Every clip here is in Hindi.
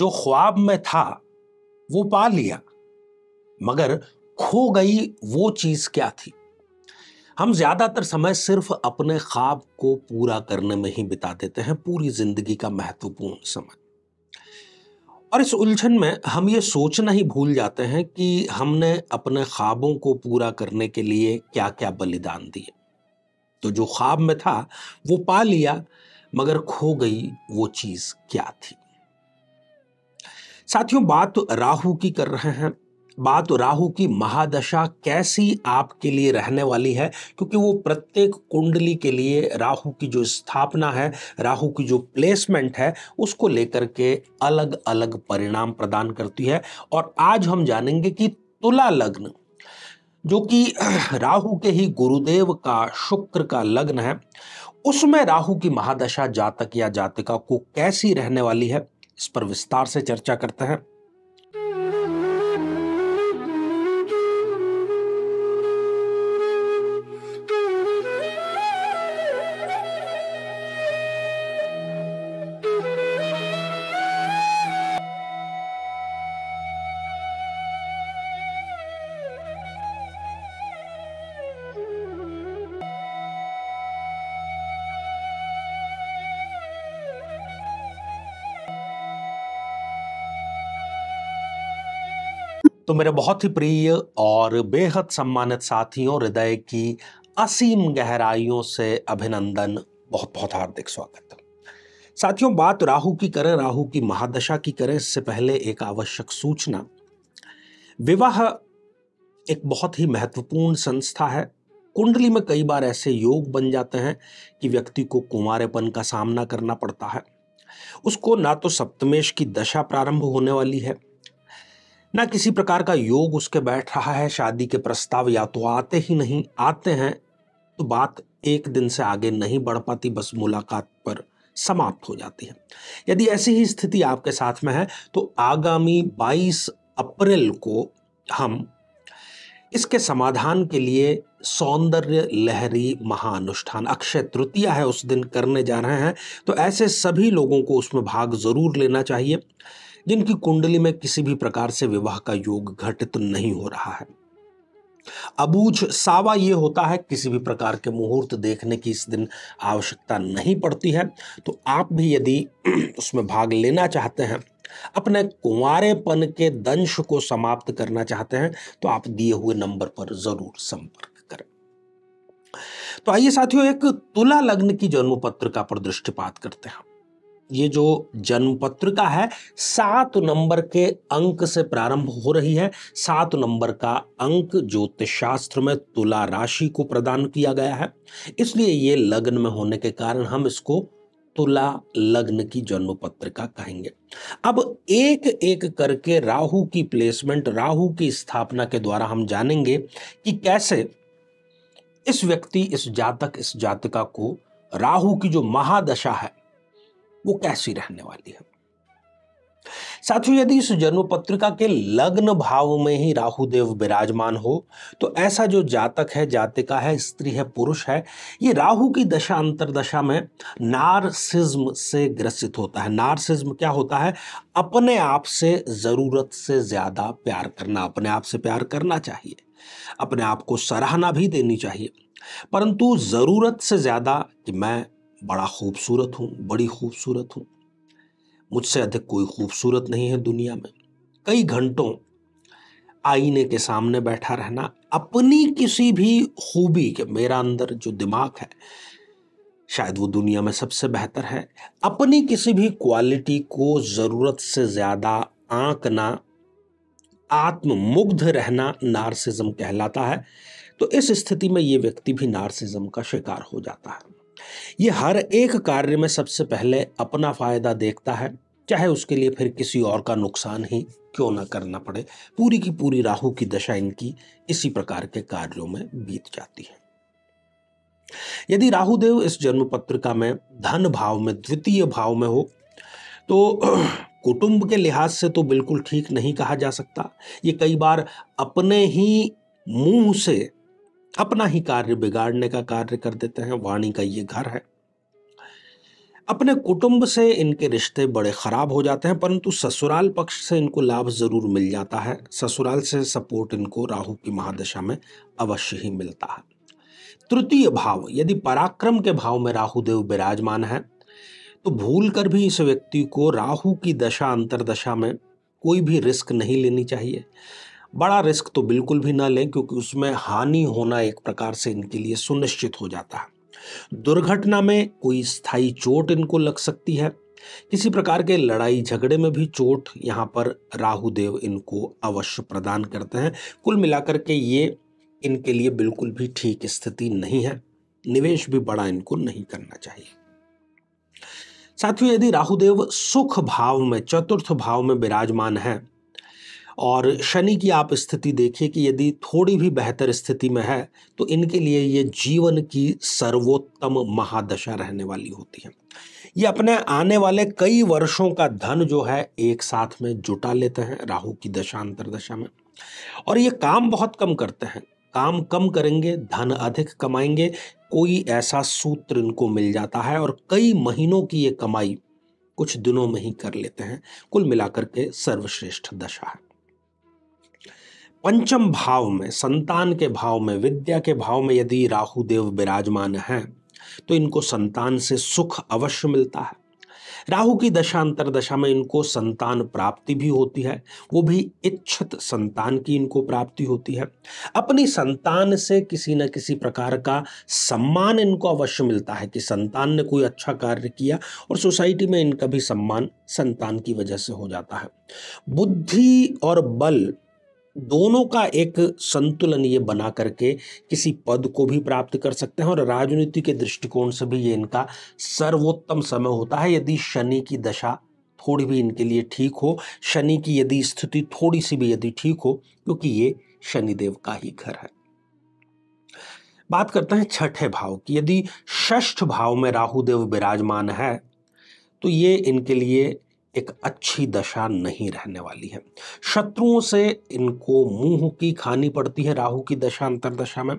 जो ख्वाब में था वो पा लिया मगर खो गई वो चीज़ क्या थी हम ज़्यादातर समय सिर्फ अपने ख्वाब को पूरा करने में ही बिता देते हैं पूरी ज़िंदगी का महत्वपूर्ण समय और इस उलझन में हम ये सोचना ही भूल जाते हैं कि हमने अपने ख्वाबों को पूरा करने के लिए क्या क्या बलिदान दिए तो जो ख्वाब में था वो पा लिया मगर खो गई वो चीज़ क्या थी साथियों बात तो राहु की कर रहे हैं बात राहु की महादशा कैसी आपके लिए रहने वाली है क्योंकि वो प्रत्येक कुंडली के लिए राहु की जो स्थापना है राहु की जो प्लेसमेंट है उसको लेकर के अलग अलग परिणाम प्रदान करती है और आज हम जानेंगे कि तुला लग्न जो कि राहु के ही गुरुदेव का शुक्र का लग्न है उसमें राहु की महादशा जातक या जातिका को कैसी रहने वाली है इस पर विस्तार से चर्चा करते हैं तो मेरे बहुत ही प्रिय और बेहद सम्मानित साथियों हृदय की असीम गहराइयों से अभिनंदन बहुत बहुत हार्दिक स्वागत साथियों बात राहु की करें राहु की महादशा की करें इससे पहले एक आवश्यक सूचना विवाह एक बहुत ही महत्वपूर्ण संस्था है कुंडली में कई बार ऐसे योग बन जाते हैं कि व्यक्ति को कुंवारेपन का सामना करना पड़ता है उसको ना तो सप्तमेश की दशा प्रारंभ होने वाली है ना किसी प्रकार का योग उसके बैठ रहा है शादी के प्रस्ताव या तो आते ही नहीं आते हैं तो बात एक दिन से आगे नहीं बढ़ पाती बस मुलाकात पर समाप्त हो जाती है यदि ऐसी ही स्थिति आपके साथ में है तो आगामी 22 अप्रैल को हम इसके समाधान के लिए सौंदर्य लहरी महाअनुष्ठान अक्षय तृतीया है उस दिन करने जा रहे हैं तो ऐसे सभी लोगों को उसमें भाग जरूर लेना चाहिए जिनकी कुंडली में किसी भी प्रकार से विवाह का योग घटित नहीं हो रहा है अबूझ सावा यह होता है किसी भी प्रकार के मुहूर्त देखने की इस दिन आवश्यकता नहीं पड़ती है तो आप भी यदि उसमें भाग लेना चाहते हैं अपने कुंवरेपन के दंश को समाप्त करना चाहते हैं तो आप दिए हुए नंबर पर जरूर संपर्क करें तो आइए साथियों एक तुला लग्न की जन्म पत्रिका पर दृष्टिपात करते हैं ये जो जन्म पत्रिका है सात नंबर के अंक से प्रारंभ हो रही है सात नंबर का अंक ज्योतिष शास्त्र में तुला राशि को प्रदान किया गया है इसलिए ये लग्न में होने के कारण हम इसको तुला लग्न की जन्म पत्रिका कहेंगे अब एक एक करके राहु की प्लेसमेंट राहु की स्थापना के द्वारा हम जानेंगे कि कैसे इस व्यक्ति इस जातक इस जातिका को राहु की जो महादशा है वो कैसी रहने वाली है साथियों यदि इस जन्म पत्रिका के लग्न भाव में ही राहु देव विराजमान हो तो ऐसा जो जातक है जातिका है स्त्री है पुरुष है ये राहु की दशा दशा में नारसिज्म से ग्रसित होता है नारसिज्म क्या होता है अपने आप से ज़रूरत से ज़्यादा प्यार करना अपने आप से प्यार करना चाहिए अपने आप को सराहना भी देनी चाहिए परंतु ज़रूरत से ज़्यादा कि मैं बड़ा खूबसूरत हूँ बड़ी खूबसूरत हूँ मुझसे अधिक कोई खूबसूरत नहीं है दुनिया में कई घंटों आईने के सामने बैठा रहना अपनी किसी भी खूबी के मेरा अंदर जो दिमाग है शायद वो दुनिया में सबसे बेहतर है अपनी किसी भी क्वालिटी को ज़रूरत से ज़्यादा आंकना आत्ममुग्ध रहना नार्सिज्म कहलाता है तो इस स्थिति में ये व्यक्ति भी नार्सिज्म का शिकार हो जाता है ये हर एक कार्य में सबसे पहले अपना फ़ायदा देखता है चाहे उसके लिए फिर किसी और का नुकसान ही क्यों ना करना पड़े पूरी की पूरी राहु की दशा इनकी इसी प्रकार के कार्यों में बीत जाती है यदि राहुदेव इस जन्म पत्रिका में धन भाव में द्वितीय भाव में हो तो कुटुंब के लिहाज से तो बिल्कुल ठीक नहीं कहा जा सकता ये कई बार अपने ही मुंह से अपना ही कार्य बिगाड़ने का कार्य कर देते हैं वाणी का ये घर है अपने कुटुंब से इनके रिश्ते बड़े ख़राब हो जाते हैं परंतु ससुराल पक्ष से इनको लाभ ज़रूर मिल जाता है ससुराल से सपोर्ट इनको राहु की महादशा में अवश्य ही मिलता है तृतीय भाव यदि पराक्रम के भाव में राहुदेव विराजमान है तो भूल कर भी इस व्यक्ति को राहु की दशा अंतरदशा में कोई भी रिस्क नहीं लेनी चाहिए बड़ा रिस्क तो बिल्कुल भी ना लें क्योंकि उसमें हानि होना एक प्रकार से इनके लिए सुनिश्चित हो जाता है दुर्घटना में कोई स्थायी चोट इनको लग सकती है किसी प्रकार के लड़ाई झगड़े में भी चोट यहाँ पर राहुदेव इनको अवश्य प्रदान करते हैं कुल मिलाकर के ये इनके लिए बिल्कुल भी ठीक स्थिति नहीं है निवेश भी बड़ा इनको नहीं करना चाहिए साथियों यदि राहुदेव सुख भाव में चतुर्थ भाव में विराजमान है और शनि की आप स्थिति देखिए कि यदि थोड़ी भी बेहतर स्थिति में है तो इनके लिए ये जीवन की सर्वोत्तम महादशा रहने वाली होती है ये अपने आने वाले कई वर्षों का धन जो है एक साथ में जुटा लेते हैं राहु की दशा अंतरदशा में और ये काम बहुत कम करते हैं काम कम करेंगे धन अधिक कमाएंगे कोई ऐसा सूत्र इनको मिल जाता है और कई महीनों की ये कमाई कुछ दिनों में ही कर लेते हैं कुल मिलाकर के सर्वश्रेष्ठ दशा है पंचम भाव में संतान के भाव में विद्या के भाव में यदि राहु देव विराजमान हैं तो इनको संतान से सुख अवश्य मिलता है राहु की दशांतर दशा में इनको संतान प्राप्ति भी होती है वो भी इच्छित संतान की इनको प्राप्ति होती है अपनी संतान से किसी न किसी प्रकार का सम्मान इनको अवश्य मिलता है कि संतान ने कोई अच्छा कार्य किया और सोसाइटी में इनका भी सम्मान संतान की वजह से हो जाता है बुद्धि और बल दोनों का एक संतुलन ये बना करके किसी पद को भी प्राप्त कर सकते हैं और राजनीति के दृष्टिकोण से भी ये इनका सर्वोत्तम समय होता है यदि शनि की दशा थोड़ी भी इनके लिए ठीक हो शनि की यदि स्थिति थोड़ी सी भी यदि ठीक हो क्योंकि ये शनिदेव का ही घर है बात करते हैं छठे भाव की यदि षष्ठ भाव में राहुदेव विराजमान है तो ये इनके लिए एक अच्छी दशा नहीं रहने वाली है शत्रुओं से इनको मुंह की खानी पड़ती है राहु की दशा अंतरदशा में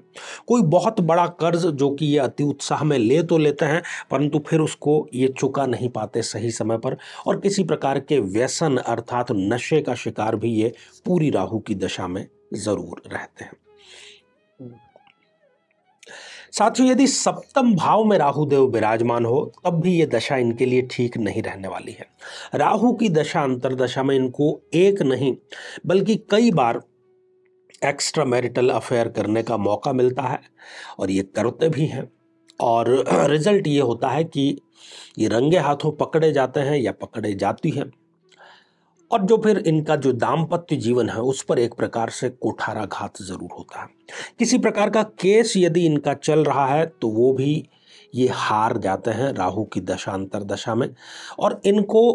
कोई बहुत बड़ा कर्ज जो कि ये अति उत्साह में ले तो लेते हैं परंतु फिर उसको ये चुका नहीं पाते सही समय पर और किसी प्रकार के व्यसन अर्थात नशे का शिकार भी ये पूरी राहु की दशा में ज़रूर रहते हैं हम्म। साथियों यदि सप्तम भाव में राहु देव विराजमान हो तब भी ये दशा इनके लिए ठीक नहीं रहने वाली है राहु की दशा अंतरदशा में इनको एक नहीं बल्कि कई बार एक्स्ट्रा मैरिटल अफेयर करने का मौका मिलता है और ये करते भी हैं और रिजल्ट ये होता है कि ये रंगे हाथों पकड़े जाते हैं या पकड़े जाती हैं और जो फिर इनका जो दाम्पत्य जीवन है उस पर एक प्रकार से कोठाराघात जरूर होता है किसी प्रकार का केस यदि इनका चल रहा है तो वो भी ये हार जाते हैं राहु की दशांतर दशा में और इनको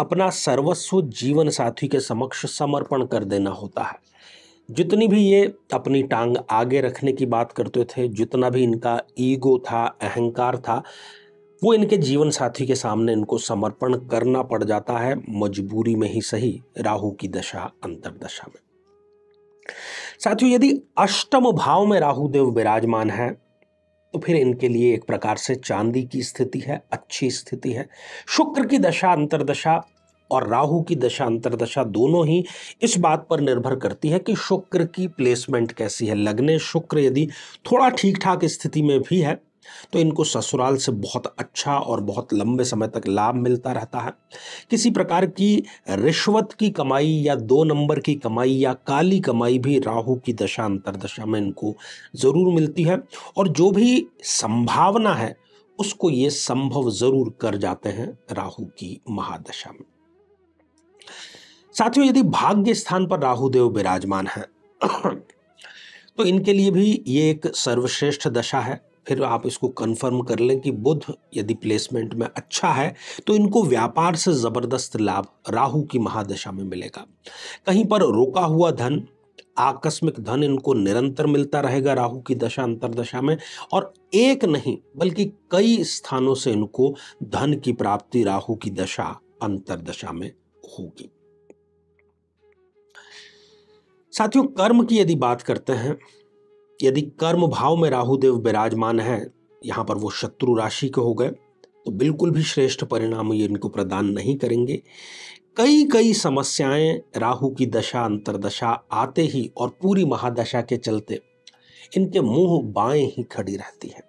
अपना सर्वस्व जीवन साथी के समक्ष समर्पण कर देना होता है जितनी भी ये अपनी टांग आगे रखने की बात करते थे जितना भी इनका ईगो था अहंकार था वो इनके जीवन साथी के सामने इनको समर्पण करना पड़ जाता है मजबूरी में ही सही राहु की दशा दशा में साथियों यदि अष्टम भाव में राहु देव विराजमान है तो फिर इनके लिए एक प्रकार से चांदी की स्थिति है अच्छी स्थिति है शुक्र की दशा दशा और राहु की दशा दशा दोनों ही इस बात पर निर्भर करती है कि शुक्र की प्लेसमेंट कैसी है लगने शुक्र यदि थोड़ा ठीक ठाक स्थिति में भी है तो इनको ससुराल से बहुत अच्छा और बहुत लंबे समय तक लाभ मिलता रहता है किसी प्रकार की रिश्वत की कमाई या दो नंबर की कमाई या काली कमाई भी राहु की दशा अंतरदशा में इनको ज़रूर मिलती है और जो भी संभावना है उसको ये संभव ज़रूर कर जाते हैं राहु की महादशा में साथियों यदि भाग्य स्थान पर राहुदेव विराजमान हैं तो इनके लिए भी ये एक सर्वश्रेष्ठ दशा है फिर आप इसको कंफर्म कर लें कि बुध यदि प्लेसमेंट में अच्छा है तो इनको व्यापार से ज़बरदस्त लाभ राहु की महादशा में मिलेगा कहीं पर रोका हुआ धन आकस्मिक धन इनको निरंतर मिलता रहेगा राहु की दशा अंतरदशा में और एक नहीं बल्कि कई स्थानों से इनको धन की प्राप्ति राहु की दशा अंतरदशा में होगी साथियों कर्म की यदि बात करते हैं यदि कर्म भाव में राहुदेव विराजमान है यहाँ पर वो शत्रु राशि के हो गए तो बिल्कुल भी श्रेष्ठ परिणाम ये इनको प्रदान नहीं करेंगे कई कई समस्याएं राहु की दशा अंतरदशा आते ही और पूरी महादशा के चलते इनके मुंह बाएं ही खड़ी रहती है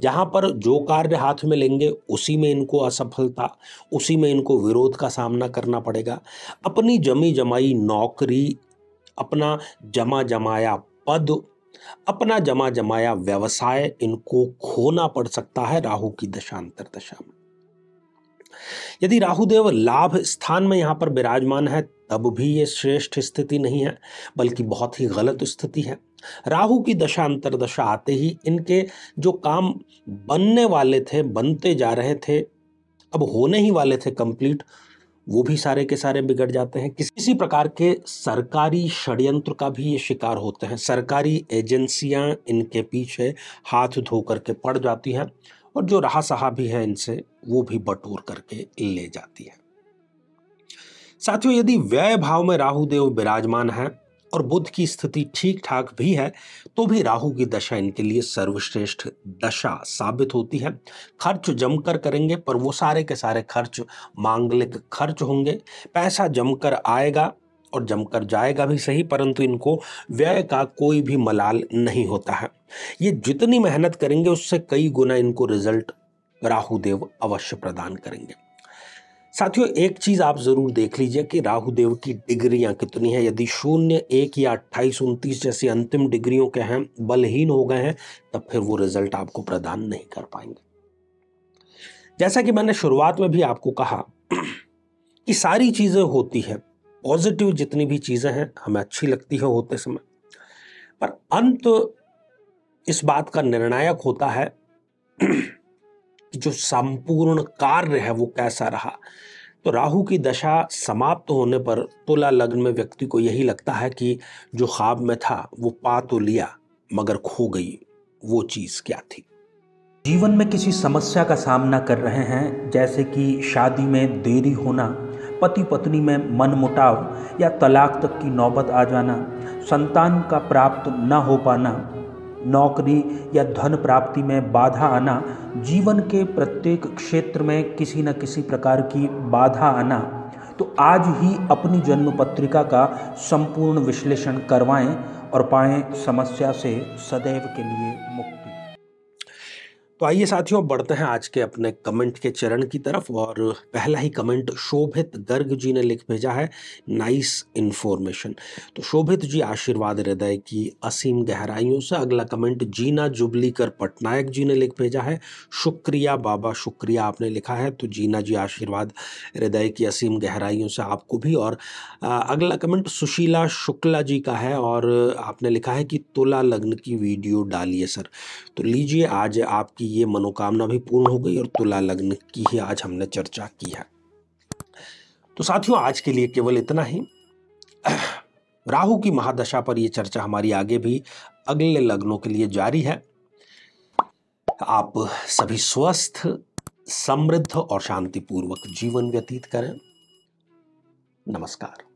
जहाँ पर जो कार्य हाथ में लेंगे उसी में इनको असफलता उसी में इनको विरोध का सामना करना पड़ेगा अपनी जमी जमाई नौकरी अपना जमा जमाया पद अपना जमा जमाया व्यवसाय इनको खोना पड़ सकता है राहु की दशांतर दशा में यदि राहुदेव लाभ स्थान में यहां पर विराजमान है तब भी ये श्रेष्ठ स्थिति नहीं है बल्कि बहुत ही गलत स्थिति है राहु की दशा अंतर दशा आते ही इनके जो काम बनने वाले थे बनते जा रहे थे अब होने ही वाले थे कंप्लीट वो भी सारे के सारे बिगड़ जाते हैं किसी प्रकार के सरकारी षड्यंत्र का भी ये शिकार होते हैं सरकारी एजेंसियां इनके पीछे हाथ धो करके पड़ जाती हैं और जो रहा सहा भी है इनसे वो भी बटोर करके ले जाती है साथियों यदि व्यय भाव में राहु देव विराजमान है और बुद्ध की स्थिति ठीक ठाक भी है तो भी राहु की दशा इनके लिए सर्वश्रेष्ठ दशा साबित होती है खर्च जमकर करेंगे पर वो सारे के सारे खर्च मांगलिक खर्च होंगे पैसा जमकर आएगा और जमकर जाएगा भी सही परंतु इनको व्यय का कोई भी मलाल नहीं होता है ये जितनी मेहनत करेंगे उससे कई गुना इनको रिजल्ट राहुदेव अवश्य प्रदान करेंगे साथियों एक चीज़ आप ज़रूर देख लीजिए कि राहु देव की डिग्रियां कितनी है यदि शून्य एक या अट्ठाईस उनतीस जैसी अंतिम डिग्रियों के हैं बलहीन हो गए हैं तब फिर वो रिजल्ट आपको प्रदान नहीं कर पाएंगे जैसा कि मैंने शुरुआत में भी आपको कहा कि सारी चीज़ें होती है पॉजिटिव जितनी भी चीज़ें हैं हमें अच्छी लगती है होते समय पर अंत इस बात का निर्णायक होता है जो संपूर्ण कार्य है वो कैसा रहा तो राहु की दशा समाप्त होने पर तुला लग्न में व्यक्ति को यही लगता है कि जो ख्वाब में था वो पा तो लिया मगर खो गई वो चीज़ क्या थी जीवन में किसी समस्या का सामना कर रहे हैं जैसे कि शादी में देरी होना पति पत्नी में मन मुटाव या तलाक तक की नौबत आ जाना संतान का प्राप्त न हो पाना नौकरी या धन प्राप्ति में बाधा आना जीवन के प्रत्येक क्षेत्र में किसी न किसी प्रकार की बाधा आना तो आज ही अपनी जन्म पत्रिका का संपूर्ण विश्लेषण करवाएं और पाएं समस्या से सदैव के लिए मुक्त तो आइए साथियों बढ़ते हैं आज के अपने कमेंट के चरण की तरफ और पहला ही कमेंट शोभित गर्ग जी ने लिख भेजा है नाइस इन्फॉर्मेशन तो शोभित जी आशीर्वाद हृदय की असीम गहराइयों से अगला कमेंट जीना जुबलीकर पटनायक जी ने लिख भेजा है शुक्रिया बाबा शुक्रिया आपने लिखा है तो जीना जी आशीर्वाद हृदय की असीम गहराइयों से आपको भी और अगला कमेंट सुशीला शुक्ला जी का है और आपने लिखा है कि तुला लग्न की वीडियो डालिए सर तो लीजिए आज आपकी की ये मनोकामना भी पूर्ण हो गई और तुला लग्न की ही आज हमने चर्चा की है तो साथियों आज के लिए केवल इतना ही राहु की महादशा पर यह चर्चा हमारी आगे भी अगले लग्नों के लिए जारी है आप सभी स्वस्थ समृद्ध और शांतिपूर्वक जीवन व्यतीत करें नमस्कार